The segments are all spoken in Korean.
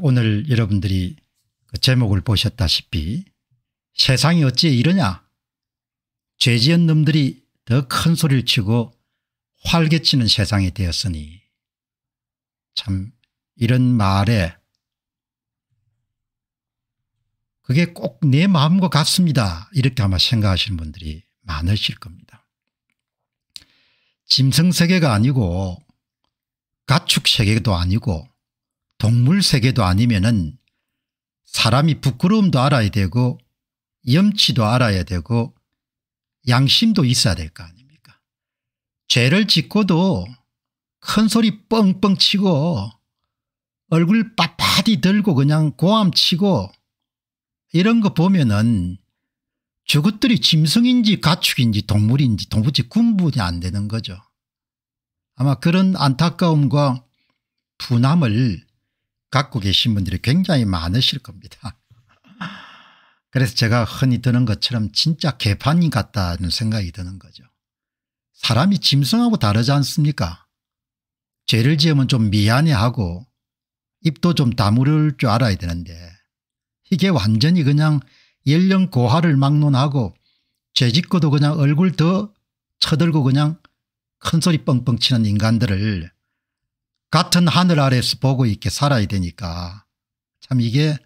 오늘 여러분들이 그 제목을 보셨다시피 세상이 어찌 이러냐 죄 지은 놈들이 더 큰 소리를 치고 활개치는 세상이 되었으니 참 이런 말에 그게 꼭 내 마음과 같습니다. 이렇게 아마 생각하시는 분들이 많으실 겁니다. 짐승 세계가 아니고 가축 세계도 아니고 동물 세계도 아니면은 사람이 부끄러움도 알아야 되고 염치도 알아야 되고 양심도 있어야 될 거 아닙니까 죄를 짓고도 큰소리 뻥뻥 치고 얼굴 빳빳이 들고 그냥 고함치고 이런 거 보면은 저것들이 짐승인지 가축인지 동물인지 도무지 군분이 안 되는 거죠. 아마 그런 안타까움과 분함을 갖고 계신 분들이 굉장히 많으실 겁니다. 그래서 제가 흔히 드는 것처럼 진짜 개판인 같다는 생각이 드는 거죠. 사람이 짐승하고 다르지 않습니까? 죄를 지으면 좀 미안해하고 입도 좀 다물을 줄 알아야 되는데 이게 완전히 그냥 연령 고하를 막론하고 죄짓고도 그냥 얼굴 더 쳐들고 그냥 큰소리 뻥뻥 치는 인간들을 같은 하늘 아래서 보고 있게 살아야 되니까 참 이게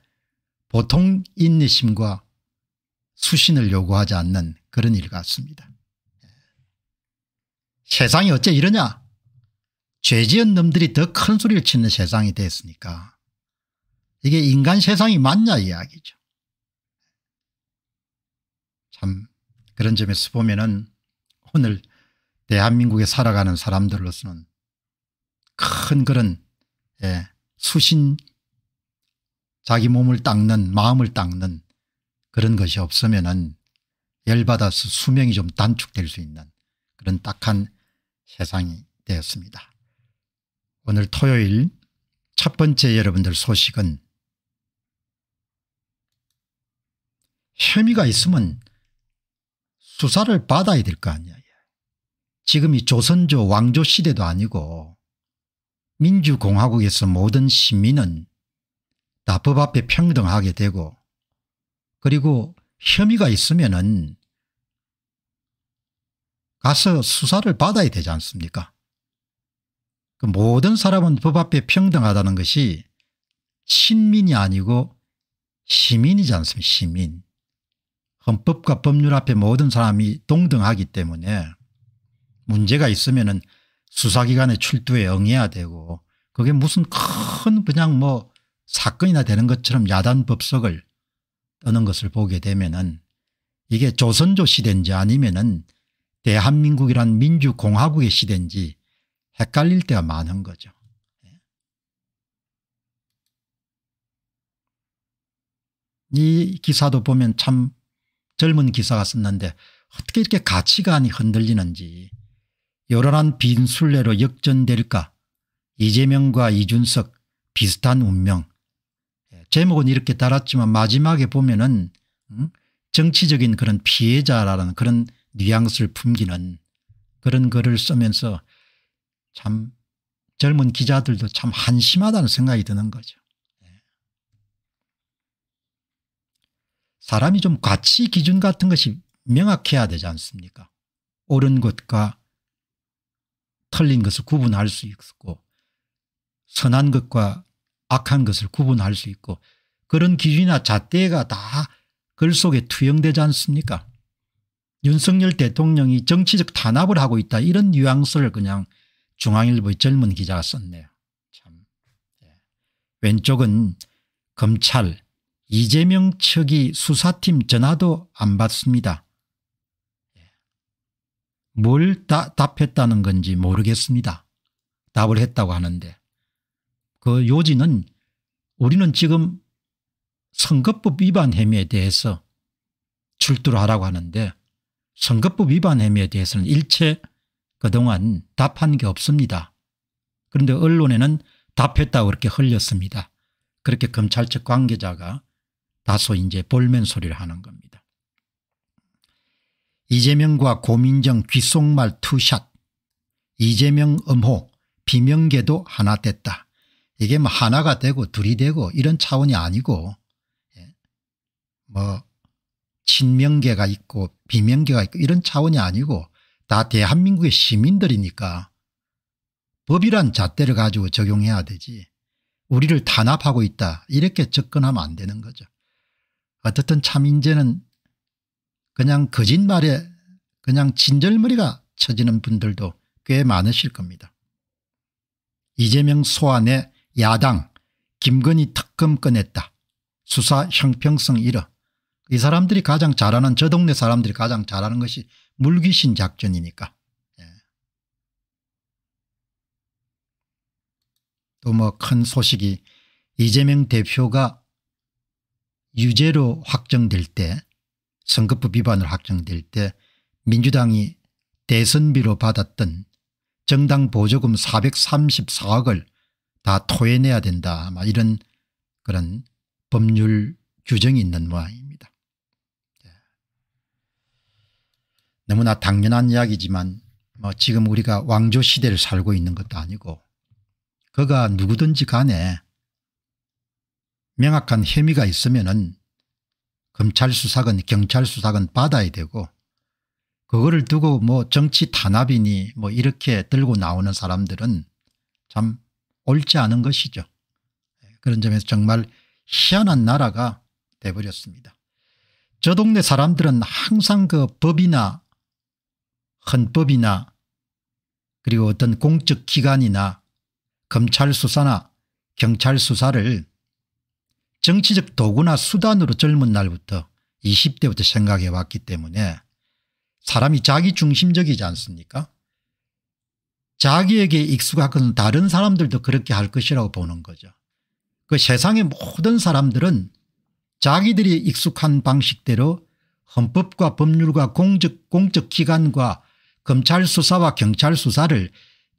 보통 인내심과 수신을 요구하지 않는 그런 일 같습니다. 예. 세상이 어째 이러냐 죄 지은 놈들이 더 큰 소리를 치는 세상이 됐으니까 이게 인간 세상이 맞냐 이야기죠. 참 그런 점에서 보면 은 오늘 대한민국에 살아가는 사람들로서는 큰 그런 예, 수신 자기 몸을 닦는 마음을 닦는 그런 것이 없으면 은 열받아서 수명이 좀 단축될 수 있는 그런 딱한 세상이 되었습니다. 오늘 토요일 첫 번째 여러분들 소식은 혐의가 있으면 수사를 받아야 될 거아니야 지금이 조선조 왕조 시대도 아니고 민주공화국에서 모든 시민은 다 법 앞에 평등하게 되고 그리고 혐의가 있으면 은 가서 수사를 받아야 되지 않습니까 그 모든 사람은 법 앞에 평등하다는 것이 신민이 아니고 시민이지 않습니까 시민 헌법과 법률 앞에 모든 사람이 동등하기 때문에 문제가 있으면 은 수사기관에 출두에 응해야 되고 그게 무슨 큰 그냥 뭐 사건이나 되는 것처럼 야단 법석을 떠는 것을 보게 되면은 이게 조선조 시대인지 아니면은 대한민국이란 민주공화국의 시대인지 헷갈릴 때가 많은 거죠. 이 기사도 보면 참 젊은 기사가 썼는데 어떻게 이렇게 가치관이 흔들리는지 요란한 빈순례로 역전될까 이재명과 이준석 비슷한 운명 예, 제목은 이렇게 달았지만 마지막에 보면 은 음? 정치적인 그런 피해자라는 그런 뉘앙스를 품기는 그런 글을 쓰면서 참 젊은 기자들도 참 한심하다는 생각이 드는 거죠. 예. 사람이 좀 가치 기준 같은 것이 명확해야 되지 않습니까 옳은 것과 틀린 것을 구분할 수 있고 선한 것과 악한 것을 구분할 수 있고 그런 기준이나 잣대가 다 글 속에 투영되지 않습니까 윤석열 대통령이 정치적 탄압을 하고 있다 이런 뉘앙스를 그냥 중앙일보의 젊은 기자가 썼네요. 참. 예. 왼쪽은 검찰 이재명 측이 수사팀 전화도 안 받습니다. 뭘 다, 답했다는 건지 모르겠습니다. 답을 했다고 하는데 그 요지는 우리는 지금 선거법 위반 혐의에 대해서 출두를 하라고 하는데 선거법 위반 혐의에 대해서는 일체 그동안 답한 게 없습니다. 그런데 언론에는 답했다고 그렇게 흘렸습니다. 그렇게 검찰 측 관계자가 다소 이제 볼멘 소리를 하는 겁니다. 이재명과 고민정 귓속말 투샷 이재명 음호 비명계도 하나 됐다. 이게 뭐 하나가 되고 둘이 되고 이런 차원이 아니고 예. 뭐 친명계가 있고 비명계가 있고 이런 차원이 아니고 다 대한민국의 시민들이니까 법이란 잣대를 가지고 적용해야 되지 우리를 탄압하고 있다 이렇게 접근하면 안 되는 거죠. 어떻든 참 인제는 그냥 거짓말에 그냥 진절머리가 쳐지는 분들도 꽤 많으실 겁니다. 이재명 소환에 야당 김건희 특검 꺼냈다. 수사 형평성 잃어. 이 사람들이 가장 잘하는 저 동네 사람들이 가장 잘하는 것이 물귀신 작전이니까. 예. 또뭐 큰 소식이 이재명 대표가 유죄로 확정될 때 선거법 위반을 확정될 때 민주당이 대선비로 받았던 정당 보조금 434억을 다 토해내야 된다 이런 그런 법률 규정이 있는 모양입니다. 예. 너무나 당연한 이야기지만 뭐 지금 우리가 왕조 시대를 살고 있는 것도 아니고 그가 누구든지 간에 명확한 혐의가 있으면 은 검찰 수사건 경찰 수사건 받아야 되고 그거를 두고 뭐 정치 탄압이니 뭐 이렇게 들고 나오는 사람들은 참 옳지 않은 것이죠. 그런 점에서 정말 희한한 나라가 돼버렸습니다. 저 동네 사람들은 항상 그 법이나 헌법이나 그리고 어떤 공적 기관이나 검찰 수사나 경찰 수사를 정치적 도구나 수단으로 젊은 날부터 20대부터 생각해 왔기 때문에 사람이 자기 중심적이지 않습니까 자기에게 익숙한 다른 사람들도 그렇게 할 것이라고 보는 거죠. 그 세상의 모든 사람들은 자기들이 익숙한 방식대로 헌법과 법률과 공적, 공적기관과 검찰 수사와 경찰 수사를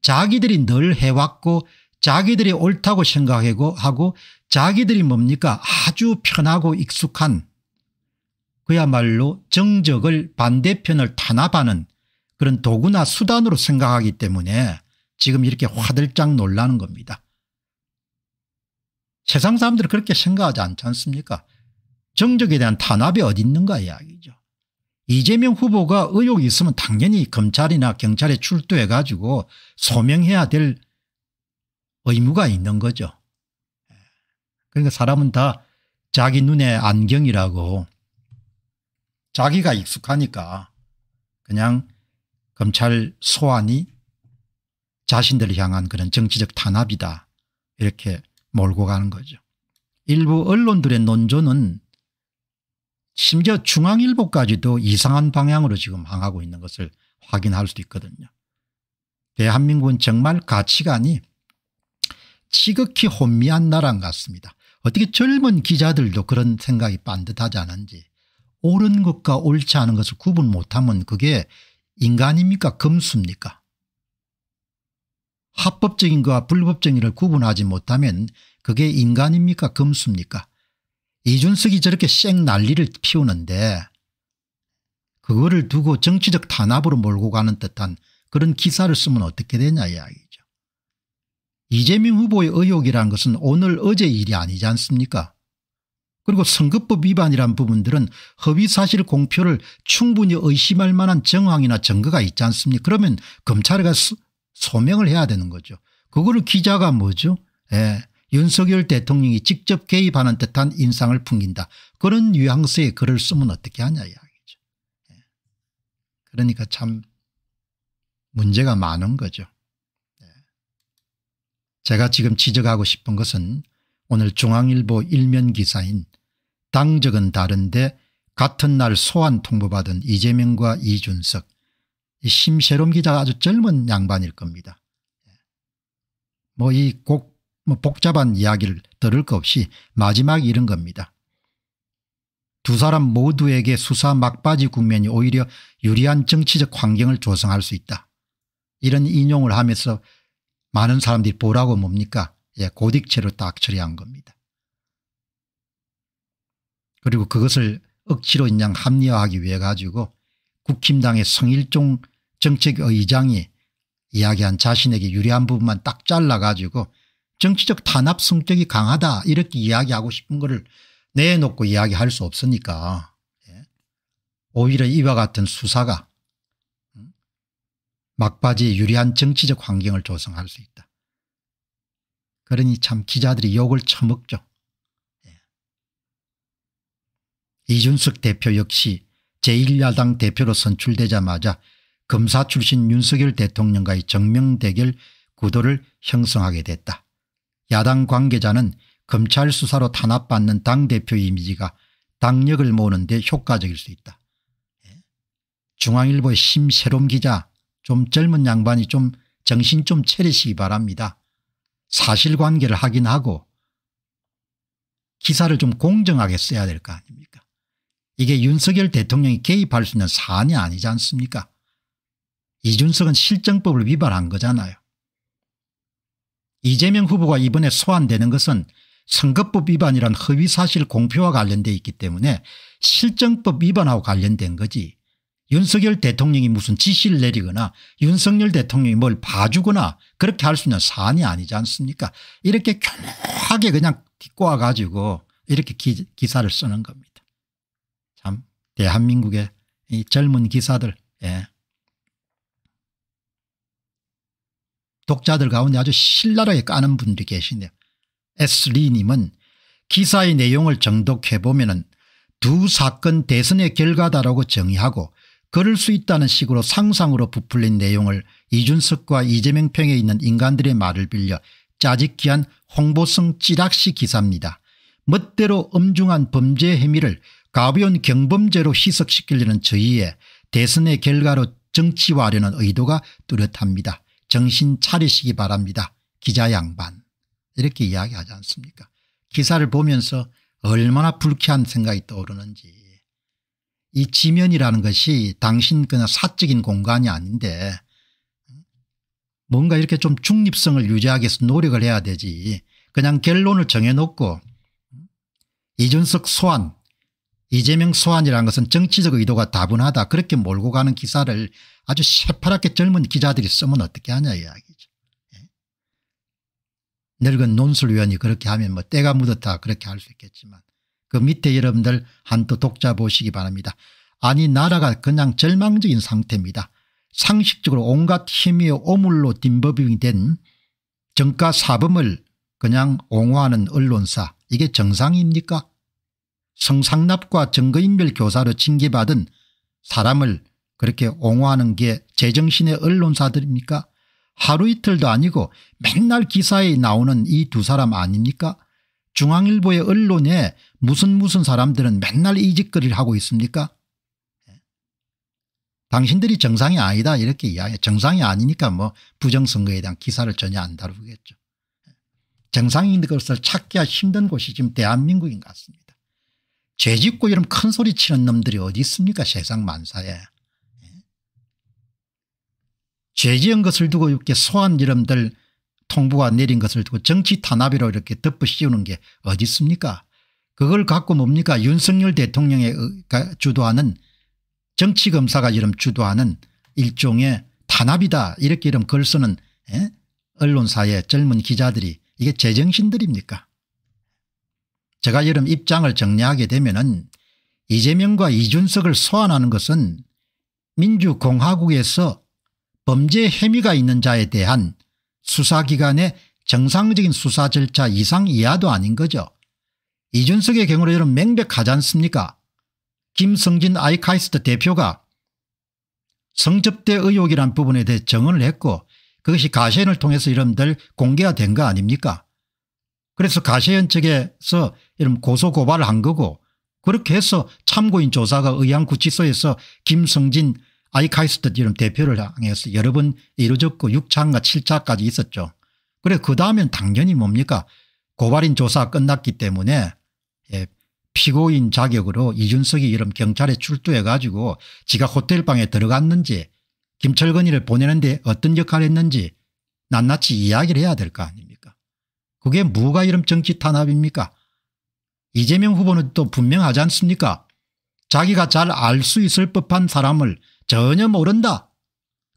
자기들이 늘 해왔고 자기들이 옳다고 생각하고 하고 자기들이 뭡니까 아주 편하고 익숙한 그야말로 정적을 반대편을 탄압하는 그런 도구나 수단으로 생각하기 때문에 지금 이렇게 화들짝 놀라는 겁니다. 세상 사람들은 그렇게 생각하지 않지 않습니까 정적에 대한 탄압이 어디 있는가 이야기죠. 이재명 후보가 의혹이 있으면 당연히 검찰이나 경찰에 출두해 가지고 소명해야 될 의무가 있는 거죠. 그러니까 사람은 다 자기 눈에 안경이라고 자기가 익숙하니까 그냥 검찰 소환이 자신들을 향한 그런 정치적 탄압이다 이렇게 몰고 가는 거죠. 일부 언론들의 논조는 심지어 중앙일보까지도 이상한 방향으로 지금 항하고 있는 것을 확인할 수도 있거든요. 대한민국은 정말 가치관이 지극히 혼미한 나라인 것 같습니다. 어떻게 젊은 기자들도 그런 생각이 반듯하지 않은지 옳은 것과 옳지 않은 것을 구분 못하면 그게 인간입니까 금수입니까 합법적인 것과 불법적인 를 구분하지 못하면 그게 인간입니까 금수입니까 이준석이 저렇게 쌩 난리를 피우는데 그거를 두고 정치적 탄압으로 몰고 가는 듯한 그런 기사를 쓰면 어떻게 되냐 이야기 이재명 후보의 의혹이란 것은 오늘 어제 일이 아니지 않습니까 그리고 선거법 위반이란 부분들은 허위사실 공표를 충분히 의심할 만한 정황이나 증거가 있지 않습니까 그러면 검찰에 가 소명을 해야 되는 거죠. 그거를 기자가 뭐죠 예. 윤석열 대통령이 직접 개입하는 듯한 인상을 풍긴다. 그런 뉘앙스의 글을 쓰면 어떻게 하냐 이야기죠. 예. 그러니까 참 문제가 많은 거죠. 제가 지금 지적하고 싶은 것은 오늘 중앙일보 일면 기사인 당적은 다른데 같은 날 소환 통보받은 이재명과 이준석 심세롬 기자 가 아주 젊은 양반일 겁니다. 뭐이곡 뭐 복잡한 이야기를 들을 것 없이 마지막 이런 겁니다. 두 사람 모두에게 수사 막바지 국면이 오히려 유리한 정치적 환경을 조성할 수 있다. 이런 인용을 하면서 많은 사람들이 보라고 뭡니까 예, 고딕체로 딱 처리한 겁니다. 그리고 그것을 억지로 인양 합리화하기 위해 가지고 국힘당의 성일종 정책의장이 이야기한 자신에게 유리한 부분만 딱 잘라 가지고 정치적 탄압 성격이 강하다 이렇게 이야기하고 싶은 거를 내놓고 이야기할 수 없으니까 예. 오히려 이와 같은 수사가 막바지에 유리한 정치적 환경을 조성할 수 있다. 그러니 참 기자들이 욕을 처먹죠. 예. 이준석 대표 역시 제1야당 대표로 선출되자마자 검사 출신 윤석열 대통령과의 정명대결 구도를 형성하게 됐다. 야당 관계자는 검찰 수사로 탄압받는 당대표 이미지가 당력을 모으는 데 효과적일 수 있다. 예. 중앙일보의 심새롬 기자 좀 젊은 양반이 좀 정신 좀 차리시기 바랍니다. 사실관계를 확인하고 기사를 좀 공정하게 써야 될 거 아닙니까 이게 윤석열 대통령이 개입할 수 있는 사안이 아니지 않습니까 이준석은 실정법을 위반한 거잖아요. 이재명 후보가 이번에 소환되는 것은 선거법 위반이란 허위사실 공표와 관련되어 있기 때문에 실정법 위반하고 관련된 거지 윤석열 대통령이 무슨 지시를 내리거나 윤석열 대통령이 뭘 봐주거나 그렇게 할 수 있는 사안이 아니지 않습니까 이렇게 교묘하게 그냥 뒷꼬아 가지고 이렇게 기, 사를 쓰는 겁니다. 참 대한민국의 이 젊은 기사들 예. 독자들 가운데 아주 신랄하게 까는 분들이 계시네요. S리님은 기사의 내용을 정독해보면 은두 사건 대선의 결과다라고 정의하고 그럴 수 있다는 식으로 상상으로 부풀린 내용을 이준석과 이재명 평에 있는 인간들의 말을 빌려 짜직기한 홍보성 찌락시 기사입니다. 멋대로 엄중한 범죄 혐의를 가벼운 경범죄로 희석시키려는 저희의 대선의 결과로 정치화하려는 의도가 뚜렷합니다. 정신 차리시기 바랍니다. 기자 양반 이렇게 이야기하지 않습니까 기사를 보면서 얼마나 불쾌한 생각이 떠오르는지 이 지면이라는 것이 당신 그냥 사적인 공간이 아닌데 뭔가 이렇게 좀 중립성을 유지하기 위해서 노력을 해야 되지 그냥 결론을 정해놓고 이준석 소환 이재명 소환이라는 것은 정치적 의도가 다분하다 그렇게 몰고 가는 기사를 아주 새파랗게 젊은 기자들이 쓰면 어떻게 하냐 이야기죠. 예. 늙은 논술위원이 그렇게 하면 뭐 때가 묻었다 그렇게 할 수 있겠지만 그 밑에 여러분들 한두 독자 보시기 바랍니다. 아니 나라가 그냥 절망적인 상태입니다. 상식적으로 온갖 힘이 오물로 딤버빙이된 정가 사범을 그냥 옹호하는 언론사 이게 정상입니까? 성상납과 증거인멸 교사로 징계받은 사람을 그렇게 옹호하는 게 제정신의 언론사들입니까? 하루 이틀도 아니고 맨날 기사에 나오는 이 두 사람 아닙니까? 중앙일보의 언론에 무슨 무슨 사람들은 맨날 이 짓거리를 하고 있습니까? 예. 당신들이 정상이 아니다 이렇게 이야기해 정상이 아니니까 뭐 부정선거에 대한 기사를 전혀 안 다루겠죠. 예. 정상인 것을 찾기가 힘든 곳이 지금 대한민국인 것 같습니다. 죄 짓고 이런 큰 소리 치는 놈들이 어디 있습니까 세상 만사에. 예. 죄 지은 것을 두고 이렇게 소한 이름들 통보가 내린 것을 두고 정치 탄압이라고 이렇게 덮어씌우는 게 어디 있습니까 그걸 갖고 뭡니까 윤석열 대통령이 어, 주도하는 정치검사가 이름 주도하는 일종의 탄압이다 이렇게 이름 글 쓰는 에? 예? 언론사의 젊은 기자들이 이게 제정신들입니까 제가 이름 입장을 정리하게 되면 은 이재명과 이준석을 소환하는 것은 민주공화국에서 범죄 혐의가 있는 자에 대한 수사기관의 정상적인 수사 절차 이상 이하도 아닌 거죠. 이준석의 경우로 여러분 명백하지 않습니까? 김성진 아이카이스트 대표가 성접대 의혹이란 부분에 대해 정언을 했고 그것이 가시연을 통해서 여러분들 공개가 된 거 아닙니까? 그래서 가시연 측에서 이런 고소고발을 한 거고 그렇게 해서 참고인 조사가 의향구치소에서 김성진 아이카이스트처럼 대표를 향해서 여러 번 이루어졌고 6차인가 7차까지 있었죠. 그래 그 다음엔 당연히 뭡니까 고발인 조사가 끝났기 때문에 예, 피고인 자격으로 이준석이 이런 경찰에 출두해 가지고 지가 호텔방에 들어갔는지 김철근이를 보내는데 어떤 역할을 했는지 낱낱이 이야기를 해야 될 거 아닙니까 그게 뭐가 이런 정치 탄압입니까 이재명 후보는 또 분명하지 않습니까 자기가 잘 알 수 있을 법한 사람을 전혀 모른다.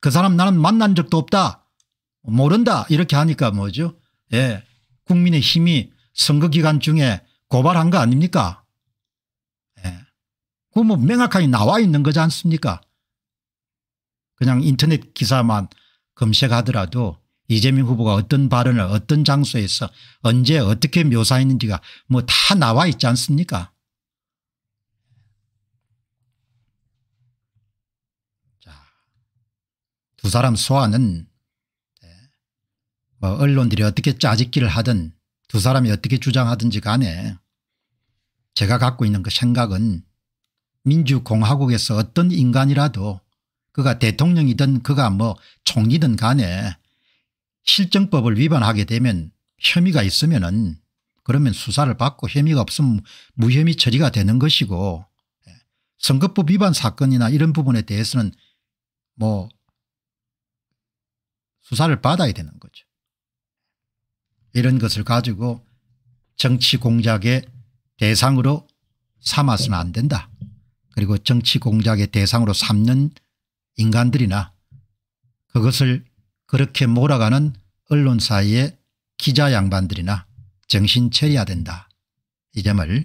그 사람 나는 만난 적도 없다. 모른다. 이렇게 하니까 뭐죠? 예. 국민의 힘이 선거 기간 중에 고발한 거 아닙니까? 예. 그뭐 명확하게 나와 있는 거지 않습니까? 그냥 인터넷 기사만 검색하더라도 이재명 후보가 어떤 발언을 어떤 장소에서 언제 어떻게 묘사했는지가 뭐 다 나와 있지 않습니까? 두 사람 소환은 예, 뭐 언론들이 어떻게 짜집기를 하든 두 사람이 어떻게 주장하든지 간에 제가 갖고 있는 그 생각은 민주공화국에서 어떤 인간이라도 그가 대통령이든 그가 뭐 총리든 간에 실정법을 위반하게 되면 혐의가 있으면 은 그러면 수사를 받고 혐의가 없으면 무혐의 처리가 되는 것이고 예, 선거법 위반 사건이나 이런 부분에 대해서는 뭐 수사를 받아야 되는 거죠. 이런 것을 가지고 정치 공작의 대상으로 삼아서는 안 된다. 그리고 정치 공작의 대상으로 삼는 인간들이나 그것을 그렇게 몰아가는 언론사의 기자 양반들이나 정신 차려야 된다. 이 점을